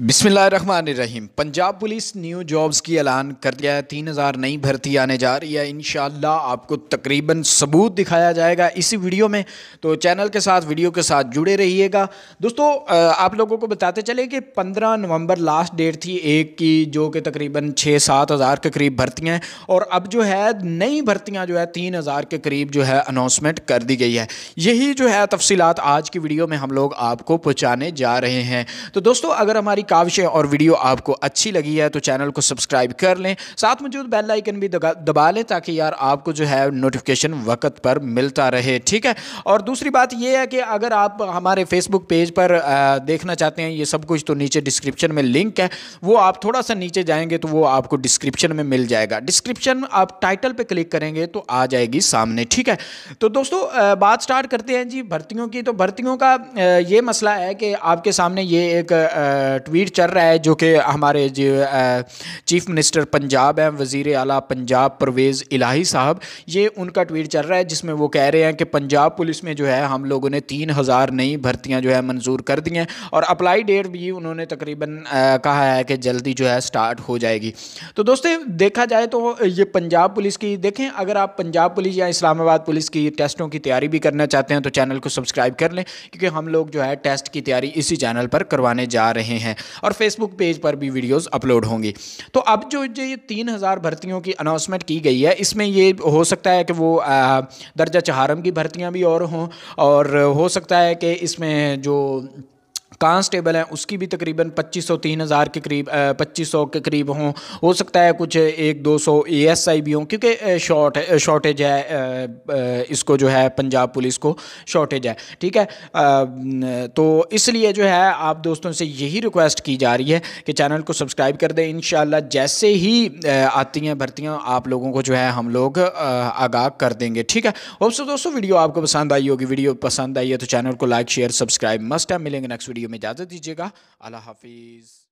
रहीम Punjab police new jobs की ऐलान कर दिया है तीन हज़ार नई भर्ती आने जा रही है इन आपको तकरीबन सबूत दिखाया जाएगा इसी वीडियो में तो चैनल के साथ वीडियो के साथ जुड़े रहिएगा दोस्तों आप लोगों को बताते चले कि पंद्रह नवंबर लास्ट डेट थी एक की जो कि तकरीबन छः सात हज़ार के करीब भर्तियाँ हैं और अब जो है नई भर्तियाँ जो है तीन हज़ार के करीब जो है अनाउंसमेंट कर दी गई है यही जो है तफसीत आज की वीडियो में हम लोग आपको पहुँचाने जा रहे हैं तो दोस्तों अगर हमारी सारी काविशें और वीडियो आपको अच्छी लगी है तो चैनल को सब्सक्राइब कर लें साथ मौजूद बेल आइकन भी दबा लें ताकि यार आपको जो है नोटिफिकेशन वक्त पर मिलता रहे ठीक है और दूसरी बात यह है कि अगर आप हमारे फेसबुक पेज पर देखना चाहते हैं ये सब कुछ तो नीचे डिस्क्रिप्शन में लिंक है वो आप थोड़ा सा नीचे जाएंगे तो वो आपको डिस्क्रिप्शन में मिल जाएगा डिस्क्रिप्शन आप टाइटल पर क्लिक करेंगे तो आ जाएगी सामने ठीक है तो दोस्तों बात स्टार्ट करते हैं जी भर्तियों की तो भर्तियों का ये मसला है कि आपके सामने ये एक ट्वीट तस्वीर चल रहा है जो कि हमारे जो चीफ मिनिस्टर पंजाब हैं वज़ी अला पंजाब परवेज़ इलाही साहब ये उनका ट्वीट चल रहा है जिसमें वो कह रहे हैं कि पंजाब पुलिस में जो है हम लोगों ने तीन हज़ार नई भर्तियाँ जो है मंजूर कर दी हैं और अप्लाई डेट भी उन्होंने तकरीबन कहा है कि जल्दी जो है स्टार्ट हो जाएगी तो दोस्तों देखा जाए तो ये पंजाब पुलिस की देखें अगर आप पंजाब पुलिस या इस्लामाबाद पुलिस की टेस्टों की तैयारी भी करना चाहते हैं तो चैनल को सब्सक्राइब कर लें क्योंकि हम लोग जो है टेस्ट की तैयारी इसी चैनल पर करवाने जा रहे हैं और फेसबुक पेज पर भी वीडियोज़ अपलोड होंगी तो अब जो ये तीन हज़ार भर्तियों की अनाउंसमेंट की गई है इसमें ये हो सकता है कि वो दर्जा चहारम की भर्तियाँ भी और हों और हो सकता है कि इसमें जो कांस्टेबल हैं उसकी भी तकरीबन 2500 3000 के करीब 2500 के करीब हों हो सकता है कुछ एक दो सौ ए एस आई भी हों क्योंकि शॉर्ट शॉर्टेज है इसको जो है पंजाब पुलिस को शॉर्टेज है ठीक है तो इसलिए जो है आप दोस्तों से यही रिक्वेस्ट की जा रही है कि चैनल को सब्सक्राइब कर दें इन जैसे ही आती हैं भर्तियाँ आप लोगों को जो है हम लोग आगाह कर देंगे ठीक है और सो दोस्तों वीडियो आपको पसंद आई होगी वीडियो पसंद आई है तो चैनल को लाइक शेयर सब्सक्राइब मस्ट है मिलेंगे नेक्स्ट वीडियो वीडियो में इजाज़त दीजिएगा अल्लाह हाफिज़